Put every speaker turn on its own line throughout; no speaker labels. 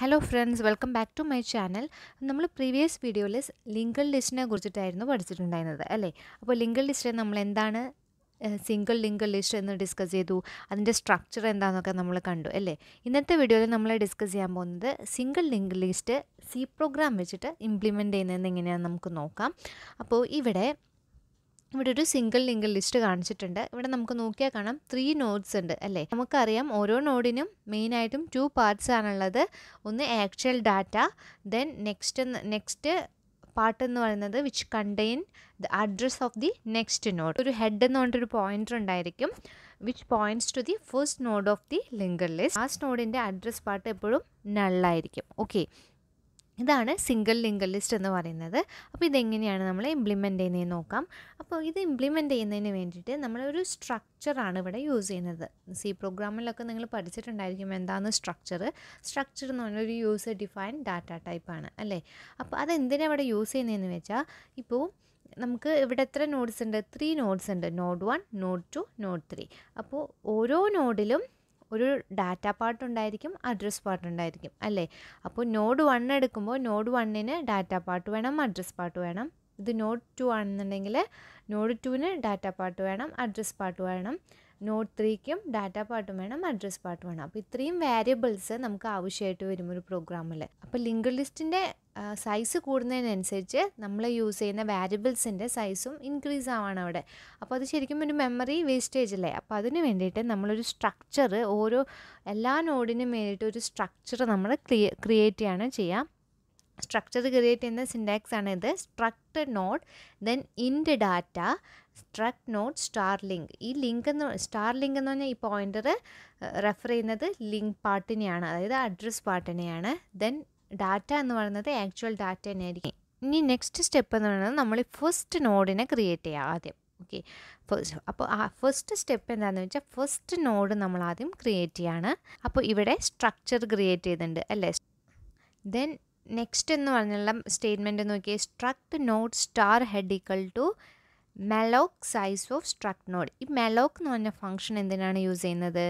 hello friends welcome back to my channel നമ്മൾ previous വീഡിയോയിൽ linked ലിസ്റ്റിനെ കുറിച്ചിട്ടായിരുന്നു പഠിച്ചിട്ടുണ്ടായിരുന്നത് അല്ലേ അപ്പോൾ ലിങ്കിൾ ലിസ്റ്റ് നമ്മൾ എന്താണ് സിംഗിൾ ലിങ്കിൾ ലിസ്റ്റ് എന്ന് ഡിസ്കസ് ചെയ്തു അതിൻ്റെ സ്ട്രക്ചർ എന്താണെന്നൊക്കെ നമ്മൾ കണ്ടു അല്ലേ ഇന്നത്തെ വീഡിയോയിൽ നമ്മൾ ഡിസ്കസ് ചെയ്യാൻ പോകുന്നത് single linked list C program വെച്ചിട്ട് ഇംപ്ലിമെൻ്റ് ചെയ്യുന്നത് എങ്ങനെയാണെന്ന് നമുക്ക് നോക്കാം അപ്പോൾ ഇവിടെ ഇവിടെ ഒരു സിംഗിൾ ലിങ്കിൾ ലിസ്റ്റ് കാണിച്ചിട്ടുണ്ട് ഇവിടെ നമുക്ക് നോക്കിയാൽ കാണാം ത്രീ നോഡ്സ് ഉണ്ട് അല്ലേ നമുക്കറിയാം ഓരോ നോഡിനും മെയിനായിട്ടും ടു പാർട്സ് ആണുള്ളത് ഒന്ന് actual data then next next part എന്ന് പറയുന്നത് which contain the address of the next node ഒരു ഹെഡ് എന്ന് പറഞ്ഞിട്ടൊരു പോയിന്റർ ഉണ്ടായിരിക്കും which points to the first node of the linked list last നോഡിൻ്റെ അഡ്രസ് പാർട്ട് എപ്പോഴും നള്ളായിരിക്കും ഓക്കെ ഇതാണ് സിംഗിൾ ലിങ്കർ ലിസ്റ്റ് എന്ന് പറയുന്നത് അപ്പോൾ ഇതെങ്ങനെയാണ് നമ്മൾ ഇംപ്ലിമെൻ്റ് ചെയ്യുന്നതെന്ന് നോക്കാം അപ്പോൾ ഇത് ഇംപ്ലിമെൻ്റ് ചെയ്യുന്നതിന് വേണ്ടിയിട്ട് നമ്മളൊരു സ്ട്രക്ചറാണ് ഇവിടെ യൂസ് ചെയ്യുന്നത് സി പ്രോഗ്രാമിലൊക്കെ നിങ്ങൾ പഠിച്ചിട്ടുണ്ടായിരിക്കും എന്താണ് സ്ട്രക്ചർ സ്ട്രക്ചർ എന്ന് പറഞ്ഞാൽ ഒരു യൂസർ ഡിഫൈൻ ഡാറ്റ ടൈപ്പാണ് അല്ലേ അപ്പോൾ അതെന്തിനാണ് ഇവിടെ യൂസ് ചെയ്യുന്നതെന്ന് വെച്ചാൽ ഇപ്പോൾ നമുക്ക് ഇവിടെ എത്ര നോഡ്സ് ഉണ്ട് ത്രീ നോഡ്സ് ഉണ്ട് node one node two node three അപ്പോൾ ഓരോ നോഡിലും ഒരു ഡാറ്റ പാർട്ട് ഉണ്ടായിരിക്കും അഡ്രസ്സ് പാർട്ട് ഉണ്ടായിരിക്കും അല്ലേ അപ്പോൾ നോഡ് വൺ എടുക്കുമ്പോൾ നോഡ് വണ്ണിന് ഡാറ്റ പാർട്ട് വേണം അഡ്രസ്സ് പാർട്ട് വേണം ഇത് നോഡ് ടു ആണെന്നുണ്ടെങ്കിൽ നോഡ് ടുവിന് ഡാറ്റ പാർട്ട് വേണം അഡ്രസ്സ് പാർട്ട് വേണം നോട്ട് ത്രീക്കും ഡാറ്റ പാർട്ട് വേണം അഡ്രസ് പാർട്ട് വേണം അപ്പോൾ ഇത്രയും വേരിയബിൾസ് നമുക്ക് ആവശ്യമായിട്ട് വരും ഒരു പ്രോഗ്രാമിൽ അപ്പോൾ ലിങ്ക് ലിസ്റ്റിൻ്റെ സൈസ് കൂടുന്നതിനനുസരിച്ച് നമ്മൾ യൂസ് ചെയ്യുന്ന വാരിയബിൾസിൻ്റെ സൈസും ഇൻക്രീസ് ആവാണ് അവിടെ അപ്പോൾ അത് ശരിക്കും ഒരു മെമ്മറി വേസ്റ്റേജ് അല്ലേ അപ്പോൾ അതിന് വേണ്ടിയിട്ട് നമ്മളൊരു സ്ട്രക്ചർ ഓരോ എല്ലാ നോഡിനും വേണ്ടിയിട്ട് ഒരു സ്ട്രക്ചർ നമ്മൾ ക്രിയേറ്റ് ചെയ്യുകയാണ് ചെയ്യുക സ്ട്രക്ചർ ക്രിയേറ്റ് ചെയ്യുന്ന സിൻഡാക്സ് ആണ് ഇത് struct node then int data struct node star link ഈ ലിങ്ക് എന്ന് സ്റ്റാർ ലിങ്ക് എന്ന് പറഞ്ഞാൽ ഈ പോയിൻ്റർ റെഫർ ചെയ്യുന്നത് ലിങ്ക് പാർട്ടിനെയാണ് അതായത് അഡ്രസ് പാർട്ടിനെയാണ് ദെൻ ഡാറ്റ എന്ന് പറയുന്നത് ആക്ച്വൽ ഡാറ്റ തന്നെയായിരിക്കും ഇനി നെക്സ്റ്റ് സ്റ്റെപ്പ് എന്ന് പറയുന്നത് നമ്മൾ ഫസ്റ്റ് നോഡിനെ ക്രിയേറ്റ് ചെയ്യുക ആദ്യം ഓക്കെ ഫസ്റ്റ് അപ്പോൾ ആ ഫസ്റ്റ് സ്റ്റെപ്പ് എന്താണെന്ന് വെച്ചാൽ ഫസ്റ്റ് നോഡ് നമ്മൾ ആദ്യം ക്രിയേറ്റ് ചെയ്യാണ് അപ്പോൾ ഇവിടെ സ്ട്രക്ചർ ക്രിയേറ്റ് ചെയ്തിട്ടുണ്ട് അല്ലേ ദെൻ നെക്സ്റ്റ് എന്ന് പറഞ്ഞുള്ള സ്റ്റേറ്റ്മെൻറ്റ് നോക്കിയാൽ struct node star head equal to malloc size of struct node ഈ മെലോക്ക് എന്ന് പറഞ്ഞ ഫംഗ്ഷൻ എന്തിനാണ് യൂസ് ചെയ്യുന്നത്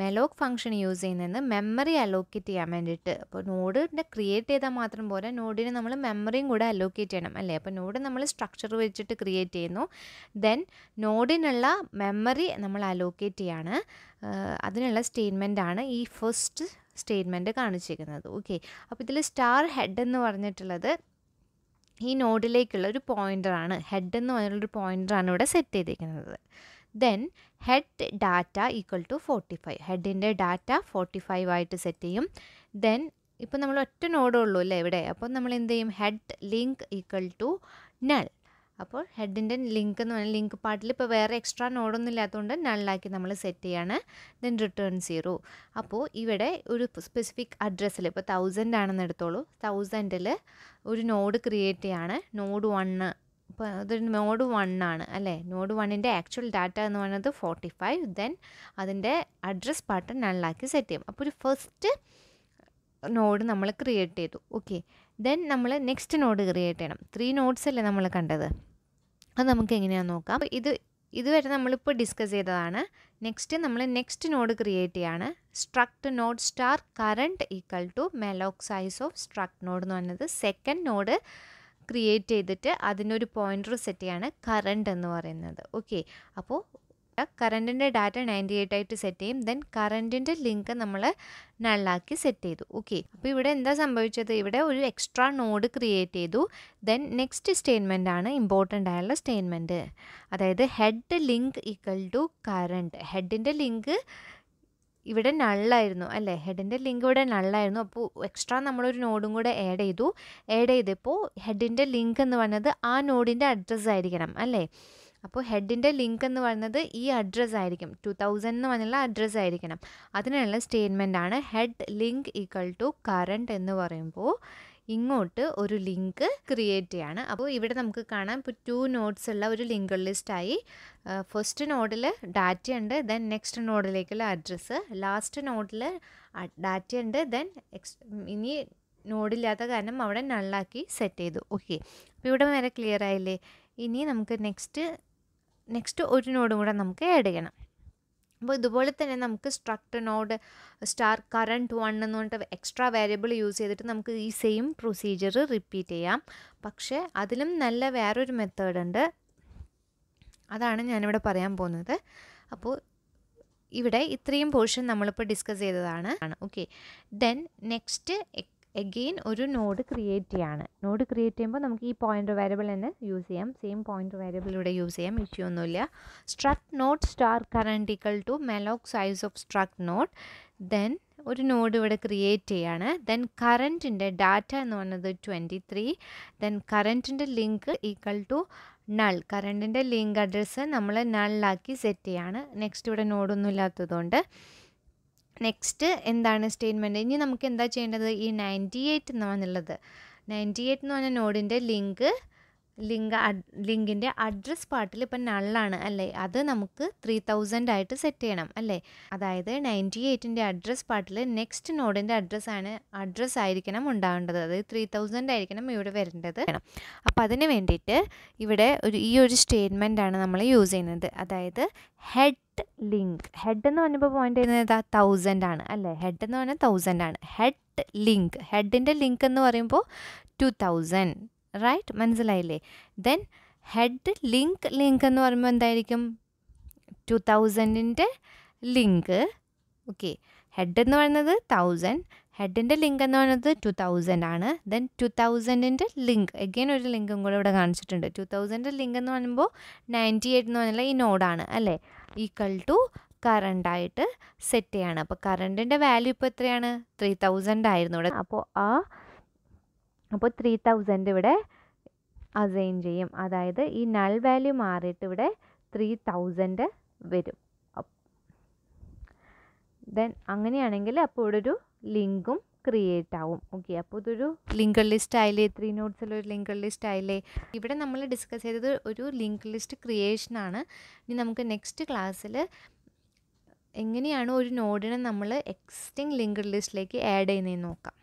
മെലോക്ക് ഫംഗ്ഷൻ യൂസ് ചെയ്യുന്നത് മെമ്മറി അലോക്കേറ്റ് ചെയ്യാൻ വേണ്ടിയിട്ട് അപ്പോൾ നോഡിൻ്റെ ക്രിയേറ്റ് ചെയ്താൽ മാത്രം പോരാ നോഡിന് നമ്മൾ മെമ്മറിയും കൂടെ അലോക്കേറ്റ് ചെയ്യണം അല്ലേ അപ്പോൾ നോഡ് നമ്മൾ സ്ട്രക്ചർ വെച്ചിട്ട് ക്രിയേറ്റ് ചെയ്യുന്നു ദെൻ നോഡിനുള്ള മെമ്മറി നമ്മൾ അലോക്കേറ്റ് ചെയ്യാണ് അതിനുള്ള സ്റ്റേറ്റ്മെൻ്റ് ആണ് ഈ ഫസ്റ്റ് സ്റ്റേറ്റ്മെൻറ്റ് കാണിച്ചിരിക്കുന്നത് ഓക്കെ അപ്പോൾ ഇതിൽ സ്റ്റാർ ഹെഡ് എന്ന് പറഞ്ഞിട്ടുള്ളത് ഈ നോഡിലേക്കുള്ള ഒരു പോയിൻ്ററാണ് ഹെഡ് എന്ന് പറഞ്ഞിട്ടുള്ളൊരു പോയിൻ്ററാണ് ഇവിടെ സെറ്റ് ചെയ്തിരിക്കുന്നത് then head data equal to forty five ഹെഡിൻ്റെ ഡാറ്റ ഫോർട്ടി ഫൈവ് ആയിട്ട് സെറ്റ് ചെയ്യും ദെൻ ഇപ്പോൾ നമ്മൾ ഒറ്റ നോഡുള്ളൂ ഉള്ളൂ അല്ലേ ഇവിടെ അപ്പോൾ നമ്മൾ എന്ത് ചെയ്യും head link equal to null അപ്പോൾ ഹെഡിൻ്റെ ലിങ്ക് എന്ന് പറഞ്ഞാൽ ലിങ്ക് പാർട്ടിൽ ഇപ്പോൾ വേറെ എക്സ്ട്രാ നോഡൊന്നും ഇല്ലാത്തതുകൊണ്ട് നള്ളാക്കി നമ്മൾ സെറ്റ് ചെയ്യാണ് ദെൻ റിട്ടേൺ സീറോ അപ്പോൾ ഇവിടെ ഒരു സ്പെസിഫിക് അഡ്രസ്സിൽ ഇപ്പോൾ തൗസൻഡ് ആണെന്ന് എടുത്തോളൂ തൗസൻഡിൽ ഒരു നോഡ് ക്രിയേറ്റ് ചെയ്യാണ് നോഡ് വണ്ണ് ഇപ്പോൾ അതൊരു നോഡ് വൺ ആണ് അല്ലേ നോഡ് വണ്ണിൻ്റെ ആക്ച്വൽ ഡാറ്റ എന്ന് പറയുന്നത് ഫോർട്ടി ഫൈവ് ദെൻ അതിൻ്റെ അഡ്രസ് പാർട്ട് നള്ളാക്കി സെറ്റ് ചെയ്യും അപ്പോൾ ഒരു ഫസ്റ്റ് നോഡ് നമ്മൾ ക്രിയേറ്റ് ചെയ്തു ഓക്കെ ദെൻ നമ്മൾ നെക്സ്റ്റ് നോഡ് ക്രിയേറ്റ് ചെയ്യണം ത്രീ നോഡ്സ് അല്ലേ നമ്മൾ കണ്ടത് അത് നമുക്ക് എങ്ങനെയാണെന്ന് നോക്കാം ഇത് ഇതുവരെ നമ്മളിപ്പോൾ ഡിസ്കസ് ചെയ്തതാണ് നെക്സ്റ്റ് നമ്മൾ നെക്സ്റ്റ് നോഡ് ക്രിയേറ്റ് ചെയ്യാണ് struct node star current equal to malloc size of struct node എന്ന് പറയുന്നത് സെക്കൻഡ് നോഡ് ക്രിയേറ്റ് ചെയ്തിട്ട് അതിനൊരു പോയിൻ്റർ സെറ്റ് ചെയ്യാണ് കറണ്ട് എന്ന് പറയുന്നത് ഓക്കെ അപ്പോൾ കറണ്ടിൻ്റെ ഡാറ്റ നയൻറ്റി എയ്റ്റ് ആയിട്ട് സെറ്റ് ചെയ്യും ദെൻ കറണ്ടിൻ്റെ ലിങ്ക് നമ്മൾ നള്ളാക്കി സെറ്റ് ചെയ്തു ഓക്കെ അപ്പോൾ ഇവിടെ എന്താ സംഭവിച്ചത് ഇവിടെ ഒരു എക്സ്ട്രാ നോഡ് ക്രിയേറ്റ് ചെയ്തു ദെൻ നെക്സ്റ്റ് സ്റ്റേറ്റ്മെൻ്റ് ആണ് ഇമ്പോർട്ടൻ്റ് ആയുള്ള സ്റ്റേറ്റ്മെൻറ്റ് അതായത് head link equal to current ഹെഡിൻ്റെ ലിങ്ക് ഇവിടെ നള്ളായിരുന്നു അല്ലേ ഹെഡിൻ്റെ ലിങ്ക് ഇവിടെ നള്ളായിരുന്നു അപ്പോൾ എക്സ്ട്രാ നമ്മളൊരു നോഡും കൂടെ ആഡ് ചെയ്തു ആഡ് ചെയ്തപ്പോൾ ഹെഡിൻ്റെ ലിങ്ക് എന്ന് പറഞ്ഞത് ആ നോഡിൻ്റെ അഡ്രസ്സ് ആയിരിക്കണം അല്ലേ അപ്പോൾ ഹെഡിൻ്റെ ലിങ്ക് എന്ന് പറയുന്നത് ഈ അഡ്രസ്സ് ആയിരിക്കും ടു തൗസൻഡ് എന്ന് പറഞ്ഞുള്ള അഡ്രസ്സ് ആയിരിക്കണം അതിനുള്ള സ്റ്റേറ്റ്മെൻ്റ് ആണ് head link equal to current എന്ന് പറയുമ്പോൾ ഇങ്ങോട്ട് ഒരു ലിങ്ക് ക്രിയേറ്റ് ചെയ്യാണ് അപ്പോൾ ഇവിടെ നമുക്ക് കാണാം ഇപ്പോൾ ടു നോട്ട്സ് ഉള്ള ഒരു ലിങ്ക് ലിസ്റ്റായി ഫസ്റ്റ് നോഡിൽ ഡാറ്റ ഉണ്ട് ദെൻ നെക്സ്റ്റ് നോഡിലേക്കുള്ള അഡ്രസ്സ് ലാസ്റ്റ് നോഡിൽ ഡാറ്റ ഉണ്ട് ദെൻ എക്സ് ഇനി നോഡില്ലാത്ത കാരണം അവിടെ നള്ളാക്കി സെറ്റ് ചെയ്തു ഓക്കെ അപ്പോൾ ഇവിടെ വരെ ക്ലിയർ ആയില്ലേ ഇനി നമുക്ക് നെക്സ്റ്റ് നെക്സ്റ്റ് ഒരു നോഡും കൂടെ നമുക്ക് ആഡ് ചെയ്യണം അപ്പോൾ ഇതുപോലെ തന്നെ നമുക്ക് struct node star current one എന്ന് പറഞ്ഞിട്ട് എക്സ്ട്രാ വേരിയബിൾ യൂസ് ചെയ്തിട്ട് നമുക്ക് ഈ സെയിം പ്രൊസീജിയർ റിപ്പീറ്റ് ചെയ്യാം പക്ഷേ അതിലും നല്ല വേറൊരു മെത്തേഡ് ഉണ്ട് അതാണ് ഞാനിവിടെ പറയാൻ പോകുന്നത് അപ്പോൾ ഇവിടെ ഇത്രയും പോർഷൻ നമ്മളിപ്പോൾ ഡിസ്കസ് ചെയ്തതാണ് ഓക്കെ ദെൻ നെക്സ്റ്റ് എഗെയിൻ ഒരു നോഡ് ക്രിയേറ്റ് ചെയ്യാണ് നോഡ് ക്രിയേറ്റ് ചെയ്യുമ്പോൾ നമുക്ക് ഈ പോയിൻ്റ് വേരിയബിൾ തന്നെ യൂസ് ചെയ്യാം സെയിം പോയിൻ്റ് വേരിയബിൾ ഇവിടെ യൂസ് ചെയ്യാം ഇഷ്യൂ ഒന്നുമില്ല struct node star current equal to malloc size of struct node then ഒരു നോഡ് ഇവിടെ ക്രിയേറ്റ് ചെയ്യാണ് ദെൻ കറൻറ്റിൻ്റെ ഡാറ്റ എന്ന് പറഞ്ഞത് ട്വൻറ്റി ത്രീ ദെൻ കറൻറ്റിൻ്റെ ലിങ്ക് ഈക്വൽ ടു നൾ കറണ്ടിൻ്റെ ലിങ്ക് അഡ്രസ്സ് നമ്മൾ നള്ളാക്കി സെറ്റ് ചെയ്യാണ് നെക്സ്റ്റ് ഇവിടെ നോഡൊന്നും ഇല്ലാത്തതുകൊണ്ട് നെക്സ്റ്റ് എന്താണ് സ്റ്റേറ്റ്മെൻറ്റ് ഇനി നമുക്ക് എന്താ ചെയ്യേണ്ടത് ഈ നയൻറ്റി എയ്റ്റ് എന്നാണുള്ളത് നയൻറ്റി എയ്റ്റ് എന്ന് പറഞ്ഞ നോഡിൻ്റെ ലിങ്ക് ലിങ്ക് ലിങ്കിൻ്റെ അഡ്രസ് പാർട്ടിൽ ഇപ്പം നള്ളാണ് അല്ലേ അത് നമുക്ക് ത്രീ തൗസൻഡ് ആയിട്ട് സെറ്റ് ചെയ്യണം അല്ലേ അതായത് നയൻറ്റി എയ്റ്റിൻ്റെ അഡ്രസ് പാർട്ടിൽ നെക്സ്റ്റ് നോഡിൻ്റെ അഡ്രസ്സാണ് അഡ്രസ്സ് ആയിരിക്കണം ഉണ്ടാവേണ്ടത് അതായത് ത്രീ തൗസൻഡ് ആയിരിക്കണം ഇവിടെ വരേണ്ടത് അപ്പോൾ അതിന് വേണ്ടിയിട്ട് ഇവിടെ ഒരു ഈ ഒരു സ്റ്റേറ്റ്മെൻറ്റാണ് നമ്മൾ യൂസ് ചെയ്യുന്നത് അതായത് ഹെഡ് ലിങ്ക് ഹെഡ് എന്ന് പറയുമ്പോൾ പോയിന്റ് ചെയ്യുന്നത് തൗസൻഡ് ആണ് അല്ലേ ഹെഡ് എന്ന് പറഞ്ഞാൽ തൗസൻഡ് ആണ് ഹെഡ് ലിങ്ക് ഹെഡിൻ്റെ ലിങ്ക് എന്ന് പറയുമ്പോൾ ടു തൗസൻഡ് റൈറ്റ് മനസ്സിലായില്ലേ ദെൻ ഹെഡ് ലിങ്ക് ലിങ്ക് എന്ന് പറയുമ്പോൾ എന്തായിരിക്കും ടു തൗസൻഡിൻ്റെ ലിങ്ക് ഓക്കെ ഹെഡ് എന്ന് പറയുന്നത് തൗസൻഡ് ഹെഡിൻ്റെ ലിങ്ക് എന്ന് പറയുന്നത് ടു തൗസൻഡ് ആണ് ദെൻ ടു തൗസൻഡിൻ്റെ ലിങ്ക് എഗെയിൻ ഒരു ലിങ്കും കൂടെ ഇവിടെ കാണിച്ചിട്ടുണ്ട് ടു തൗസൻഡിൻ്റെ ലിങ്ക് എന്ന് പറയുമ്പോൾ നയൻറ്റി എയ്റ്റ് എന്ന് പറഞ്ഞാൽ ഈ നോഡാണ് അല്ലേ ഈക്വൽ ടു കറണ്ടായിട്ട് സെറ്റ് ചെയ്യാണ് അപ്പോൾ കറണ്ടിൻ്റെ വാല്യൂ ഇപ്പോൾ എത്രയാണ് ത്രീ തൗസൻഡ് ആയിരുന്നു ഇവിടെ അപ്പോൾ ആ അപ്പോൾ ത്രീ തൗസൻഡ് ഇവിടെ അസൈൻ ചെയ്യും അതായത് ഈ നൾ വാല്യൂ മാറിയിട്ട് ഇവിടെ ത്രീ തൗസൻഡ് വരും ദെൻ അങ്ങനെയാണെങ്കിൽ അപ്പോൾ ഇവിടെ ഒരു ലിങ്കും ക്രിയേറ്റ് ആവും ഓക്കെ അപ്പോൾ ഇതൊരു ലിങ്ക് ലിസ്റ്റ് ആയില്ലേ ത്രീ നോട്ട്സിലൊരു ലിങ്ക് ലിസ്റ്റ് ആയില്ലേ ഇവിടെ നമ്മൾ ഡിസ്കസ് ചെയ്തത് ഒരു ലിങ്ക് ലിസ്റ്റ് ക്രിയേഷൻ ആണ് ഇനി നമുക്ക് നെക്സ്റ്റ് ക്ലാസ്സിൽ എങ്ങനെയാണ് ഒരു നോഡിനെ നമ്മൾ എക്സിസ്റ്റിംഗ് ലിങ്ക് ലിസ്റ്റിലേക്ക് ആഡ് ചെയ്യുന്നതെന്ന് നോക്കാം